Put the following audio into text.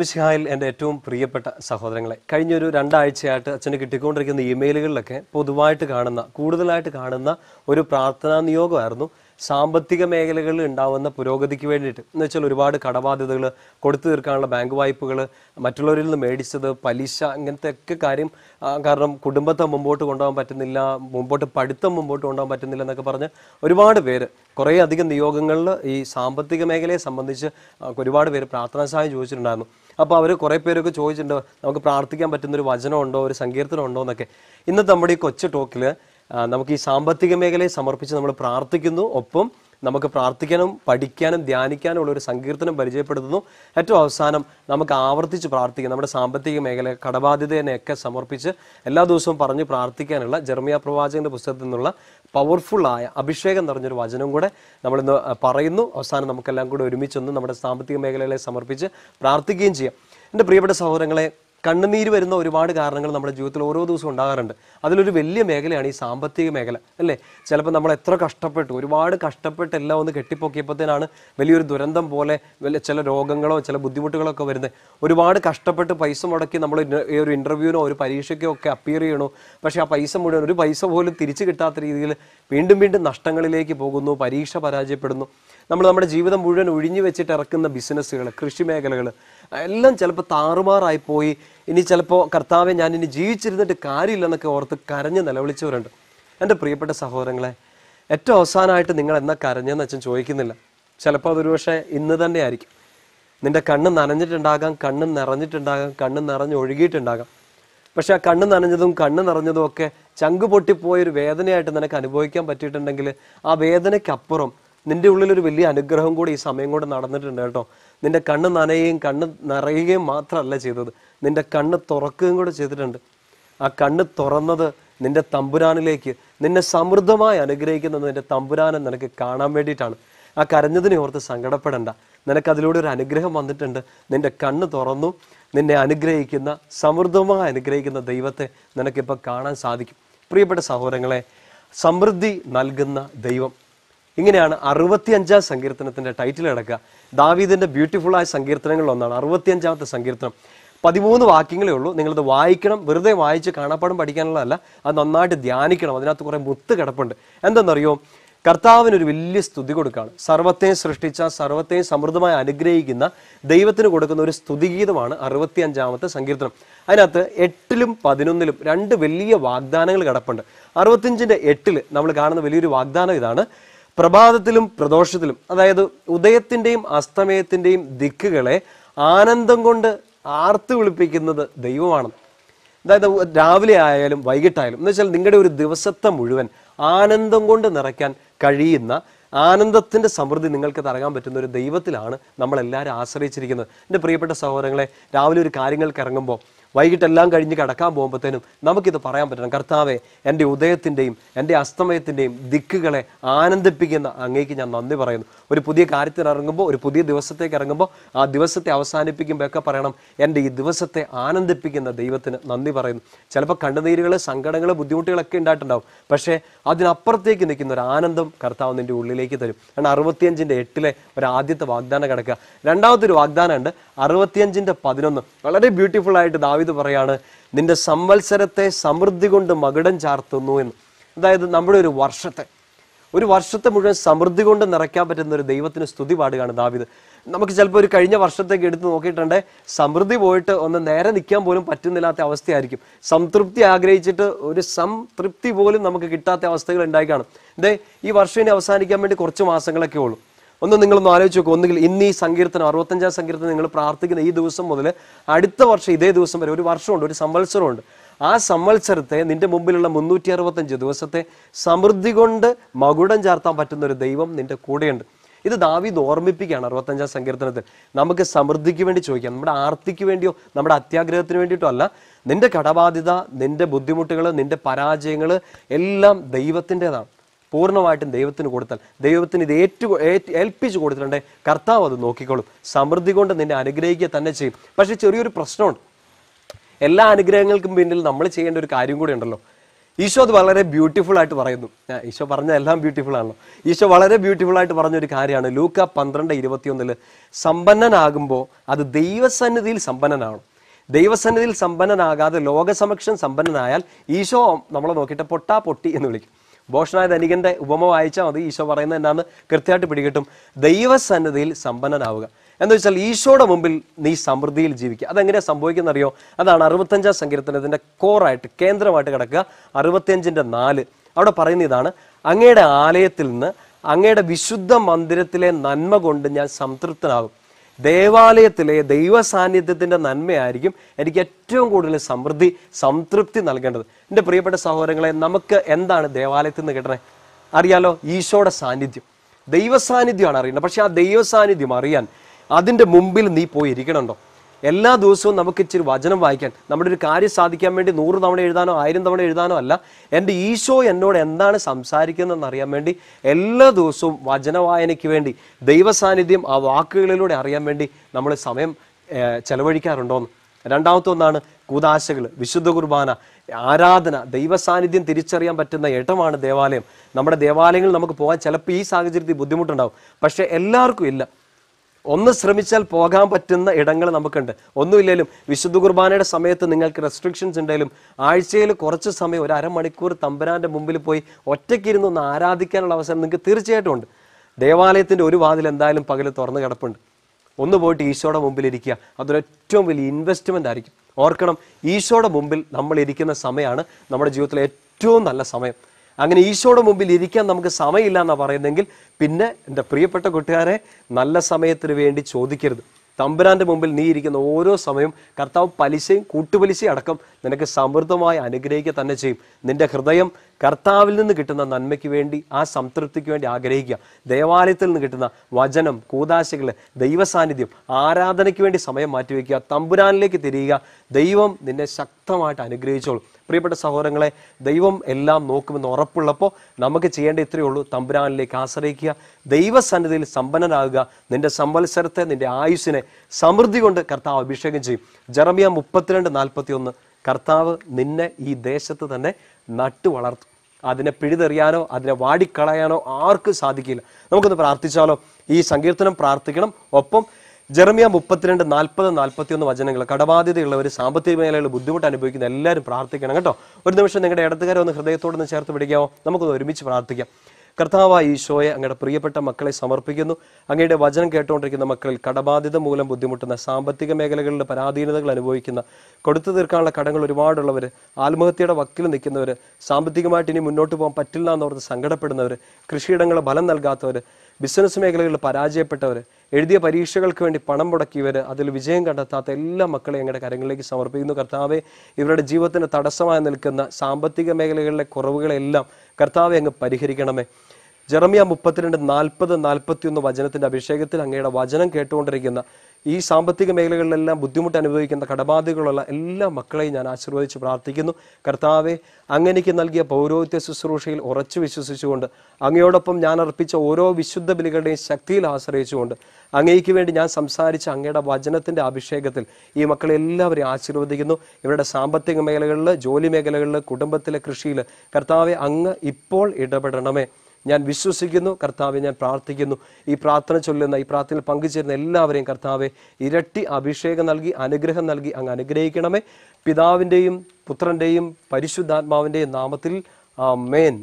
മിശിഹായിൽ എൻ്റെ ഏറ്റവും പ്രിയപ്പെട്ട സഹോദരങ്ങളെ കഴിഞ്ഞൊരു രണ്ടാഴ്ചയായിട്ട് അച്ഛന് കിട്ടിക്കൊണ്ടിരിക്കുന്ന ഇമെയിലുകളിലൊക്കെ പൊതുവായിട്ട് കാണുന്ന കൂടുതലായിട്ട് കാണുന്ന ഒരു പ്രാർത്ഥനാ നിയോഗമായിരുന്നു സാമ്പത്തിക മേഖലകളിൽ ഉണ്ടാവുന്ന പുരോഗതിക്ക് വേണ്ടിയിട്ട് എന്ന് വെച്ചാൽ ഒരുപാട് കടബാധ്യതകൾ കൊടുത്തു തീർക്കാനുള്ള ബാങ്ക് വായ്പകൾ മറ്റുള്ളവരിൽ നിന്ന് മേടിച്ചത് പലിശ അങ്ങനത്തെ ഒക്കെ കാര്യം കാരണം കുടുംബത്തെ മുമ്പോട്ട് കൊണ്ടുപോകാൻ പറ്റുന്നില്ല മുമ്പോട്ട് പഠിത്തം മുമ്പോട്ട് കൊണ്ടുപോകാൻ പറ്റുന്നില്ല എന്നൊക്കെ പറഞ്ഞ് ഒരുപാട് പേര് കുറേ അധികം നിയോഗങ്ങളിൽ ഈ സാമ്പത്തിക മേഖലയെ സംബന്ധിച്ച് ഒരുപാട് പേര് പ്രാർത്ഥനാ സഹായം ചോദിച്ചിട്ടുണ്ടായിരുന്നു അപ്പോൾ അവർ കുറേ പേരൊക്കെ ചോദിച്ചിട്ടുണ്ട് നമുക്ക് പ്രാർത്ഥിക്കാൻ പറ്റുന്ന ഒരു വചനമുണ്ടോ ഒരു സങ്കീർത്തനം ഉണ്ടോ എന്നൊക്കെ ഇന്നത്തെ നമ്മുടെ ഈ കൊച്ചു ടോക്കിൽ നമുക്ക് ഈ സാമ്പത്തിക മേഖലയെ സമർപ്പിച്ച് നമ്മൾ പ്രാർത്ഥിക്കുന്നു ഒപ്പം നമുക്ക് പ്രാർത്ഥിക്കാനും പഠിക്കാനും ധ്യാനിക്കാനും ഉള്ള ഒരു സങ്കീർത്തനം പരിചയപ്പെടുത്തുന്നു ഏറ്റവും അവസാനം നമുക്ക് ആവർത്തിച്ച് പ്രാർത്ഥിക്കാം നമ്മുടെ സാമ്പത്തിക മേഖല കടബാധ്യതയെന്നെയൊക്കെ സമർപ്പിച്ച് എല്ലാ ദിവസവും പറഞ്ഞ് പ്രാർത്ഥിക്കാനുള്ള ജെർമിയ പ്രവാചകന്റെ പുസ്തകത്തിൽ നിന്നുള്ള പവർഫുള്ളായ അഭിഷേകം നിറഞ്ഞൊരു വചനം കൂടെ നമ്മളിന്ന് പറയുന്നു അവസാനം നമുക്കെല്ലാം കൂടെ ഒരുമിച്ചൊന്ന് നമ്മുടെ സാമ്പത്തിക മേഖലകളെ സമർപ്പിച്ച് പ്രാർത്ഥിക്കുകയും ചെയ്യാം എൻ്റെ പ്രിയപ്പെട്ട സഹോദരങ്ങളെ കണ്ണുനീര് വരുന്ന ഒരുപാട് കാരണങ്ങൾ നമ്മുടെ ജീവിതത്തിൽ ഓരോ ദിവസവും ഉണ്ടാകാറുണ്ട് അതിലൊരു വലിയ മേഖലയാണ് ഈ സാമ്പത്തിക മേഖല അല്ലേ ചിലപ്പോൾ നമ്മൾ എത്ര കഷ്ടപ്പെട്ടു ഒരുപാട് കഷ്ടപ്പെട്ട് എല്ലാം ഒന്ന് കെട്ടിപ്പൊക്കിയപ്പോഴത്തേനാണ് വലിയൊരു ദുരന്തം പോലെ വലിയ ചില രോഗങ്ങളോ ചില ബുദ്ധിമുട്ടുകളോ ഒക്കെ വരുന്നത് ഒരുപാട് കഷ്ടപ്പെട്ട് പൈസ മുടക്കി നമ്മൾ ഒരു ഇൻ്റർവ്യൂവിനോ ഒരു പരീക്ഷയ്ക്കോ ഒക്കെ അപ്പിയർ ചെയ്യണോ പക്ഷേ ആ പൈസ മുഴുവൻ ഒരു പൈസ പോലും തിരിച്ചു കിട്ടാത്ത രീതിയിൽ വീണ്ടും വീണ്ടും നഷ്ടങ്ങളിലേക്ക് പോകുന്നു പരീക്ഷ പരാജയപ്പെടുന്നു നമ്മൾ നമ്മുടെ ജീവിതം മുഴുവൻ ഒഴിഞ്ഞു വെച്ചിട്ട് ഇറക്കുന്ന ബിസിനസ്സുകൾ കൃഷി മേഖലകൾ എല്ലാം ചിലപ്പോൾ താറുമാറായി പോയി ഇനി ചിലപ്പോൾ കർത്താവെ ഞാൻ ഇനി ജീവിച്ചിരുന്നിട്ട് കാര്യമില്ലെന്നൊക്കെ ഓർത്ത് കരഞ്ഞ് നിലവിളിച്ചവരുണ്ട് എൻ്റെ പ്രിയപ്പെട്ട സഹോദരങ്ങളെ ഏറ്റവും അവസാനമായിട്ട് നിങ്ങൾ എന്നാ കരഞ്ഞെന്ന് അച്ഛൻ ചോദിക്കുന്നില്ല ചിലപ്പോൾ അതൊരു പക്ഷേ ഇന്ന് തന്നെ ആയിരിക്കും നിന്റെ കണ്ണ് നനഞ്ഞിട്ടുണ്ടാകാം കണ്ണ് നിറഞ്ഞിട്ടുണ്ടാകാം കണ്ണ് നിറഞ്ഞ് ഒഴുകിയിട്ടുണ്ടാകാം പക്ഷെ ആ കണ്ണ് നനഞ്ഞതും കണ്ണ് നിറഞ്ഞതും ഒക്കെ ചങ്കു പൊട്ടിപ്പോയൊരു വേദനയായിട്ട് നിനക്ക് അനുഭവിക്കാൻ പറ്റിയിട്ടുണ്ടെങ്കിൽ ആ വേദനയ്ക്കപ്പുറം ഉള്ളിൽ ഉള്ളിലൊരു വലിയ അനുഗ്രഹം കൂടി ഈ സമയം കൂടെ നടന്നിട്ടുണ്ട് കേട്ടോ നിന്റെ കണ്ണ് നനയുകയും കണ്ണ് നിറയുകയും മാത്രമല്ല ചെയ്തത് നിന്റെ കണ്ണ് തുറക്കുകയും കൂടെ ചെയ്തിട്ടുണ്ട് ആ കണ്ണ് തുറന്നത് നിന്റെ തമ്പുരാനിലേക്ക് നിന്നെ സമൃദ്ധമായി അനുഗ്രഹിക്കുന്നത് നിന്റെ തമ്പുരാനെ നിനക്ക് കാണാൻ വേണ്ടിയിട്ടാണ് ആ കരഞ്ഞതിനെ ഓർത്ത് സങ്കടപ്പെടേണ്ട നിനക്കതിലൂടെ ഒരു അനുഗ്രഹം വന്നിട്ടുണ്ട് നിന്റെ കണ്ണ് തുറന്നു നിന്നെ അനുഗ്രഹിക്കുന്ന സമൃദ്ധമായി അനുഗ്രഹിക്കുന്ന ദൈവത്തെ നിനക്കിപ്പോൾ കാണാൻ സാധിക്കും പ്രിയപ്പെട്ട സഹോദരങ്ങളെ സമൃദ്ധി നൽകുന്ന ദൈവം ഇങ്ങനെയാണ് അറുപത്തിയഞ്ചാം സങ്കീർത്തനത്തിന്റെ ടൈറ്റിൽ കിടക്കുക ദാവീദിന്റെ ബ്യൂട്ടിഫുൾ ആയ സങ്കീർത്തനങ്ങളിൽ ഒന്നാണ് അറുപത്തിയഞ്ചാമത്തെ സങ്കീർത്തനം പതിമൂന്ന് വാക്യങ്ങളേ ഉള്ളൂ നിങ്ങളത് വായിക്കണം വെറുതെ വായിച്ച് കാണാപ്പാടും പഠിക്കാനുള്ളതല്ല അത് നന്നായിട്ട് ധ്യാനിക്കണം അതിനകത്ത് കുറെ മുത്ത് കിടപ്പുണ്ട് എന്തെന്നറിയോ ഒരു വലിയ സ്തുതി കൊടുക്കുകയാണ് സർവത്തെയും സൃഷ്ടിച്ച സർവത്തെയും സമൃദ്ധമായി അനുഗ്രഹിക്കുന്ന ദൈവത്തിന് കൊടുക്കുന്ന ഒരു സ്തുതിഗീതമാണ് അറുപത്തിയഞ്ചാമത്തെ സങ്കീർത്തനം അതിനകത്ത് എട്ടിലും പതിനൊന്നിലും രണ്ട് വലിയ വാഗ്ദാനങ്ങൾ കിടപ്പുണ്ട് അറുപത്തിയഞ്ചിന്റെ എട്ടിൽ നമ്മൾ കാണുന്ന വലിയൊരു വാഗ്ദാനം ഇതാണ് പ്രഭാതത്തിലും പ്രദോഷത്തിലും അതായത് ഉദയത്തിൻ്റെയും അസ്തമയത്തിൻ്റെയും ദിക്കുകളെ ആനന്ദം കൊണ്ട് ആർത്തു വിളിപ്പിക്കുന്നത് ദൈവമാണ് അതായത് രാവിലെ ആയാലും വൈകിട്ടായാലും എന്ന് വെച്ചാൽ നിങ്ങളുടെ ഒരു ദിവസത്തെ മുഴുവൻ ആനന്ദം കൊണ്ട് നിറയ്ക്കാൻ കഴിയുന്ന ആനന്ദത്തിൻ്റെ സമൃദ്ധി നിങ്ങൾക്ക് തറങ്ങാൻ പറ്റുന്ന ഒരു ദൈവത്തിലാണ് നമ്മളെല്ലാവരും ആശ്രയിച്ചിരിക്കുന്നത് എൻ്റെ പ്രിയപ്പെട്ട സഹോദരങ്ങളെ രാവിലെ ഒരു കാര്യങ്ങൾക്ക് ഇറങ്ങുമ്പോൾ വൈകിട്ടെല്ലാം കഴിഞ്ഞ് കിടക്കാൻ പോകുമ്പോഴത്തേനും നമുക്കിത് പറയാൻ പറ്റണം കർത്താവെ എൻ്റെ ഉദയത്തിൻ്റെയും എൻ്റെ അസ്തമയത്തിൻ്റെയും ദിക്കുകളെ ആനന്ദിപ്പിക്കുന്ന അങ്ങേക്ക് ഞാൻ നന്ദി പറയുന്നു ഒരു പുതിയ കാര്യത്തിന് ഇറങ്ങുമ്പോൾ ഒരു പുതിയ ദിവസത്തേക്ക് ഇറങ്ങുമ്പോൾ ആ ദിവസത്തെ അവസാനിപ്പിക്കുമ്പോഴൊക്കെ പറയണം എൻ്റെ ഈ ദിവസത്തെ ആനന്ദിപ്പിക്കുന്ന ദൈവത്തിന് നന്ദി പറയുന്നു ചിലപ്പോൾ കണ്ണുനീരുകൾ സങ്കടങ്ങൾ ബുദ്ധിമുട്ടുകളൊക്കെ ഉണ്ടായിട്ടുണ്ടാവും പക്ഷേ അതിനപ്പുറത്തേക്ക് നിൽക്കുന്ന ഒരു ആനന്ദം കർത്താവ് നിൻ്റെ ഉള്ളിലേക്ക് തരും കാരണം അറുപത്തിയഞ്ചിൻ്റെ എട്ടിലെ ഒരു ആദ്യത്തെ വാഗ്ദാനം കിടക്കുക രണ്ടാമത്തെ ഒരു വാഗ്ദാനമുണ്ട് അറുപത്തിയഞ്ചിൻ്റെ പതിനൊന്ന് വളരെ ബ്യൂട്ടിഫുൾ ആയിട്ട് ദാവിദ് പറയാണ് നിന്റെ സംവത്സരത്തെ സമൃദ്ധി കൊണ്ട് മകുടം ചാർത്തുന്നു എന്ന് അതായത് നമ്മുടെ ഒരു വർഷത്തെ ഒരു വർഷത്തെ മുഴുവൻ സമൃദ്ധി കൊണ്ട് നിറയ്ക്കാൻ പറ്റുന്ന ഒരു ദൈവത്തിന് സ്തുതി പാടുകയാണ് ദാവിദ് നമുക്ക് ചിലപ്പോൾ ഒരു കഴിഞ്ഞ വർഷത്തേക്ക് എടുത്ത് നോക്കിയിട്ടുണ്ടെ സമൃദ്ധി പോയിട്ട് ഒന്ന് നേരെ നിൽക്കാൻ പോലും പറ്റുന്നില്ലാത്ത അവസ്ഥയായിരിക്കും സംതൃപ്തി ആഗ്രഹിച്ചിട്ട് ഒരു സംതൃപ്തി പോലും നമുക്ക് കിട്ടാത്ത അവസ്ഥകൾ ഉണ്ടായിക്കാണ് ഇതേ ഈ വർഷം ഇനി അവസാനിക്കാൻ വേണ്ടി കുറച്ച് മാസങ്ങളൊക്കെ ഉള്ളൂ ഒന്ന് നിങ്ങളൊന്ന് ആലോചിച്ച് നോക്കും ഒന്നുകിൽ ഇന്ന് ഈ സങ്കീർത്തനം അറുപത്തഞ്ചാം സങ്കീർത്തനം നിങ്ങൾ പ്രാർത്ഥിക്കുന്ന ഈ ദിവസം മുതൽ അടുത്ത വർഷം ഇതേ ദിവസം വരെ ഒരു വർഷമുണ്ട് ഒരു സംവത്സരമുണ്ട് ആ സംവത്സരത്തെ നിന്റെ മുമ്പിലുള്ള മുന്നൂറ്റി അറുപത്തഞ്ച് ദിവസത്തെ സമൃദ്ധി കൊണ്ട് മകുടം ചാർത്താൻ പറ്റുന്ന ഒരു ദൈവം നിന്റെ കൂടെയുണ്ട് ഇത് ദാവീദ് ഓർമ്മിപ്പിക്കുകയാണ് അറുപത്തഞ്ചാം സങ്കീർത്തനത്തിൽ നമുക്ക് സമൃദ്ധിക്ക് വേണ്ടി ചോദിക്കാം നമ്മുടെ ആർത്തിക്ക് വേണ്ടിയോ നമ്മുടെ അത്യാഗ്രഹത്തിന് വേണ്ടിയിട്ടോ അല്ല നിന്റെ കടബാധ്യത നിന്റെ ബുദ്ധിമുട്ടുകൾ നിന്റെ പരാജയങ്ങൾ എല്ലാം ദൈവത്തിൻ്റെതാണ് പൂർണ്ണമായിട്ടും ദൈവത്തിന് കൊടുത്താൽ ദൈവത്തിന് ഇത് ഏറ്റു ഏൽപ്പിച്ചു കൊടുത്തിട്ടുണ്ടെ കർത്താവ് അത് നോക്കിക്കോളും സമൃദ്ധി കൊണ്ട് നിന്നെ അനുഗ്രഹിക്കുക തന്നെ ചെയ്യും പക്ഷെ ചെറിയൊരു പ്രശ്നമുണ്ട് എല്ലാ അനുഗ്രഹങ്ങൾക്കും പിന്നിൽ നമ്മൾ ചെയ്യേണ്ട ഒരു കാര്യം കൂടി ഉണ്ടല്ലോ ഈശോ അത് വളരെ ബ്യൂട്ടിഫുൾ ആയിട്ട് പറയുന്നു ഈശോ പറഞ്ഞ എല്ലാം ബ്യൂട്ടിഫുൾ ആണല്ലോ ഈശോ വളരെ ബ്യൂട്ടിഫുൾ ആയിട്ട് പറഞ്ഞൊരു കാര്യമാണ് ലൂക്ക പന്ത്രണ്ട് ഇരുപത്തിയൊന്നിൽ സമ്പന്നനാകുമ്പോൾ അത് ദൈവസന്നിധിയിൽ സമ്പന്നനാവണം ദൈവസന്നിധിയിൽ സമ്പന്നനാകാതെ ലോകസമക്ഷം സമ്പന്നനായാൽ ഈശോ നമ്മളെ നോക്കിയിട്ട് പൊട്ടാ പൊട്ടി എന്ന് വിളിക്കും ഭോഷനായ ധനികന്റെ ഉപമ വായിച്ചാൽ മതി ഈശോ പറയുന്നത് എന്നാന്ന് കൃത്യമായിട്ട് പിടികിട്ടും ദൈവസന്നിധിയിൽ സമ്പന്നനാവുക എന്ന് വെച്ചാൽ ഈശോയുടെ മുമ്പിൽ നീ സമൃദ്ധിയിൽ ജീവിക്കുക അതെങ്ങനെയാണ് സംഭവിക്കുന്ന അറിയോ അതാണ് അറുപത്തഞ്ചാം സങ്കീർത്തനത്തിൻ്റെ കോറായിട്ട് കേന്ദ്രമായിട്ട് കിടക്കുക അറുപത്തിയഞ്ചിൻ്റെ നാല് അവിടെ പറയുന്ന ഇതാണ് അങ്ങയുടെ ആലയത്തിൽ നിന്ന് അങ്ങയുടെ വിശുദ്ധ മന്ദിരത്തിലെ നന്മ കൊണ്ട് ഞാൻ സംതൃപ്തനാകും ദേവാലയത്തിലെ ദൈവ സാന്നിധ്യത്തിൻ്റെ നന്മയായിരിക്കും എനിക്ക് ഏറ്റവും കൂടുതൽ സമൃദ്ധി സംതൃപ്തി നൽകേണ്ടത് എൻ്റെ പ്രിയപ്പെട്ട സഹോദരങ്ങളെ നമുക്ക് എന്താണ് ദേവാലയത്തിൽ നിന്ന് കിട്ടണേ അറിയാലോ ഈശോയുടെ സാന്നിധ്യം ദൈവ സാന്നിധ്യമാണ് അറിയേണ്ടത് പക്ഷേ ആ ദൈവ സാന്നിധ്യം അറിയാൻ അതിൻ്റെ മുമ്പിൽ നീ പോയി എല്ലാ ദിവസവും നമുക്ക് ഇച്ചിരി വചനം വായിക്കാൻ നമ്മുടെ ഒരു കാര്യം സാധിക്കാൻ വേണ്ടി നൂറ് തവണ എഴുതാനോ ആയിരം തവണ എഴുതാനോ അല്ല എൻ്റെ ഈശോ എന്നോട് എന്താണ് സംസാരിക്കുന്നതെന്ന് അറിയാൻ വേണ്ടി എല്ലാ ദിവസവും വചനവായനയ്ക്ക് വേണ്ടി ദൈവസാന്നിധ്യം ആ വാക്കുകളിലൂടെ അറിയാൻ വേണ്ടി നമ്മൾ സമയം ചെലവഴിക്കാറുണ്ടോയെന്ന് രണ്ടാമത്തെ ഒന്നാണ് കൂതാശകൾ വിശുദ്ധ കുർബാന ആരാധന ദൈവസാന്നിധ്യം തിരിച്ചറിയാൻ പറ്റുന്ന ഇടമാണ് ദേവാലയം നമ്മുടെ ദേവാലയങ്ങളിൽ നമുക്ക് പോകാൻ ചിലപ്പോൾ ഈ സാഹചര്യത്തിൽ ബുദ്ധിമുട്ടുണ്ടാവും പക്ഷേ എല്ലാവർക്കും ഇല്ല ഒന്ന് ശ്രമിച്ചാൽ പോകാൻ പറ്റുന്ന ഇടങ്ങൾ നമുക്കുണ്ട് ഒന്നുമില്ലേലും വിശുദ്ധ കുർബാനയുടെ സമയത്ത് നിങ്ങൾക്ക് റെസ്ട്രിക്ഷൻസ് ഉണ്ടെങ്കിലും ആഴ്ചയിൽ കുറച്ച് സമയം ഒരു അരമണിക്കൂർ തമ്പുരാൻ്റെ മുമ്പിൽ പോയി ഒറ്റയ്ക്കിരുന്ന് ഒന്ന് ആരാധിക്കാനുള്ള അവസരം നിങ്ങൾക്ക് തീർച്ചയായിട്ടും ഉണ്ട് ദേവാലയത്തിൻ്റെ ഒരു വാതിൽ എന്തായാലും പകൽ തുറന്ന് കിടപ്പുണ്ട് ഒന്ന് പോയിട്ട് ഈശോയുടെ മുമ്പിൽ ഇരിക്കുക അതൊരു ഏറ്റവും വലിയ ഇൻവെസ്റ്റ്മെൻ്റ് ആയിരിക്കും ഓർക്കണം ഈശോയുടെ മുമ്പിൽ നമ്മൾ ഇരിക്കുന്ന സമയമാണ് നമ്മുടെ ജീവിതത്തിലെ ഏറ്റവും നല്ല സമയം അങ്ങനെ ഈശോയുടെ മുമ്പിൽ ഇരിക്കാൻ നമുക്ക് സമയമില്ല എന്നാണ് പറയുന്നെങ്കിൽ പിന്നെ എൻ്റെ പ്രിയപ്പെട്ട കൂട്ടുകാരെ നല്ല സമയത്തിന് വേണ്ടി ചോദിക്കരുത് തമ്പുരാൻ്റെ മുമ്പിൽ നീ ഇരിക്കുന്ന ഓരോ സമയവും കർത്താവ് പലിശയും കൂട്ടുപലിശയും അടക്കം നിനക്ക് സമൃദ്ധമായി അനുഗ്രഹിക്കുക തന്നെ ചെയ്യും നിന്റെ ഹൃദയം കർത്താവിൽ നിന്ന് കിട്ടുന്ന നന്മയ്ക്ക് വേണ്ടി ആ സംതൃപ്തിക്ക് വേണ്ടി ആഗ്രഹിക്കുക ദേവാലയത്തിൽ നിന്ന് കിട്ടുന്ന വചനം കൂതാശകൾ ദൈവസാന്നിധ്യം ആരാധനയ്ക്ക് വേണ്ടി സമയം മാറ്റിവെക്കുക തമ്പുരാനിലേക്ക് തിരിയുക ദൈവം നിന്നെ ശക്തമായിട്ട് അനുഗ്രഹിച്ചോളും പ്രിയപ്പെട്ട സഹോദരങ്ങളെ ദൈവം എല്ലാം നോക്കുമെന്ന് ഉറപ്പുള്ളപ്പോൾ നമുക്ക് ചെയ്യേണ്ട ഇത്രയേ ഉള്ളൂ തമ്പുരാനിലേക്ക് ആശ്രയിക്കുക ദൈവസന്നിധിയിൽ സമ്പന്നനാകുക നിന്റെ സംവത്സരത്തെ നിന്റെ ആയുസ്സിനെ സമൃദ്ധി കൊണ്ട് കർത്താവ് അഭിഷേകം ചെയ്യും ജറമിയ മുപ്പത്തിരണ്ട് നാൽപ്പത്തി ഒന്ന് കർത്താവ് നിന്നെ ഈ ദേശത്ത് തന്നെ നട്ടു വളർത്തു അതിനെ പിഴുതെറിയാനോ അതിനെ വാടിക്കളയാനോ ആർക്കും സാധിക്കില്ല നമുക്കൊന്ന് പ്രാർത്ഥിച്ചാലോ ഈ സങ്കീർത്തനം പ്രാർത്ഥിക്കണം ഒപ്പം ജെർമിയ മുപ്പത്തിരണ്ട് നാൽപ്പത് ഒന്ന് വചനങ്ങൾ കടബാധ്യതയുള്ളവർ സാമ്പത്തിക മേഖലയിൽ ബുദ്ധിമുട്ട് അനുഭവിക്കുന്ന എല്ലാവരും പ്രാർത്ഥിക്കണം കേട്ടോ ഒരു നിമിഷം നിങ്ങളുടെ ഇടത്തുകാരെ ഒന്ന് ഹൃദയത്തോടൊന്ന് ചേർത്ത് പിടിക്കാമോ നമുക്കൊന്ന് ഒരുമിച്ച് പ്രാർത്ഥിക്കാം കർത്താവ് ഈശോയെ അങ്ങയുടെ പ്രിയപ്പെട്ട മക്കളെ സമർപ്പിക്കുന്നു അങ്ങയുടെ വചനം കേട്ടുകൊണ്ടിരിക്കുന്ന മക്കളിൽ കടബാധിത മൂലം ബുദ്ധിമുട്ടുന്ന സാമ്പത്തിക മേഖലകളിൽ പരാധീനതകൾ അനുഭവിക്കുന്ന കൊടുത്തു തീർക്കാനുള്ള കടങ്ങൾ ഒരുപാടുള്ളവർ ആത്മഹത്യയുടെ വക്കിൽ നിൽക്കുന്നവർ സാമ്പത്തികമായിട്ട് ഇനി മുന്നോട്ട് പോകാൻ പറ്റില്ല എന്നോർത്ത് സങ്കടപ്പെടുന്നവർ കൃഷിയിടങ്ങൾ ഫലം നൽകാത്തവർ ബിസിനസ് മേഖലകളിൽ പരാജയപ്പെട്ടവർ എഴുതിയ പരീക്ഷകൾക്ക് വേണ്ടി പണം മുടക്കിയവർ അതിൽ വിജയം കണ്ടെത്താത്ത എല്ലാ മക്കളെയും ഞങ്ങളുടെ കരങ്ങളിലേക്ക് സമർപ്പിക്കുന്നു കർത്താവെ ഇവരുടെ ജീവിതത്തിന് തടസ്സമായി നിൽക്കുന്ന സാമ്പത്തിക മേഖലകളിലെ കുറവുകളെല്ലാം കർത്താവെ അങ്ങ് പരിഹരിക്കണമേ ജെറമിയ മുപ്പത്തിരണ്ട് നാൽപ്പത് നാൽപ്പത്തിയൊന്ന് വചനത്തിന്റെ അഭിഷേകത്തിൽ അങ്ങയുടെ വചനം കേട്ടുകൊണ്ടിരിക്കുന്ന ഈ സാമ്പത്തിക മേഖലകളിലെല്ലാം ബുദ്ധിമുട്ട് അനുഭവിക്കുന്ന കടബാധകളുള്ള എല്ലാ മക്കളെയും ഞാൻ ആശീർവദിച്ച് പ്രാർത്ഥിക്കുന്നു കർത്താവെ അങ്ങനെക്ക് നൽകിയ പൗരോഹിത്യ ശുശ്രൂഷയിൽ ഉറച്ചു വിശ്വസിച്ചുകൊണ്ട് അങ്ങയോടൊപ്പം ഞാൻ അർപ്പിച്ച ഓരോ വിശുദ്ധ ബലികളുടെയും ശക്തിയിൽ ആശ്രയിച്ചുകൊണ്ട് അങ്ങേക്ക് വേണ്ടി ഞാൻ സംസാരിച്ച അങ്ങയുടെ വചനത്തിൻ്റെ അഭിഷേകത്തിൽ ഈ മക്കളെ എല്ലാവരെയും ആശീർവദിക്കുന്നു ഇവരുടെ സാമ്പത്തിക മേഖലകളിൽ ജോലി മേഖലകളിൽ കുടുംബത്തിലെ കൃഷിയിൽ കർത്താവെ അങ്ങ് ഇപ്പോൾ ഇടപെടണമേ ഞാൻ വിശ്വസിക്കുന്നു കർത്താവെ ഞാൻ പ്രാർത്ഥിക്കുന്നു ഈ പ്രാർത്ഥന ചൊല്ലുന്ന ഈ പ്രാർത്ഥനയിൽ പങ്കുചേരുന്ന എല്ലാവരെയും കർത്താവെ ഇരട്ടി അഭിഷേകം നൽകി അനുഗ്രഹം നൽകി അങ്ങ് അനുഗ്രഹിക്കണമേ പിതാവിൻ്റെയും പുത്രൻ്റെയും പരിശുദ്ധാത്മാവിൻ്റെയും നാമത്തിൽ മേൻ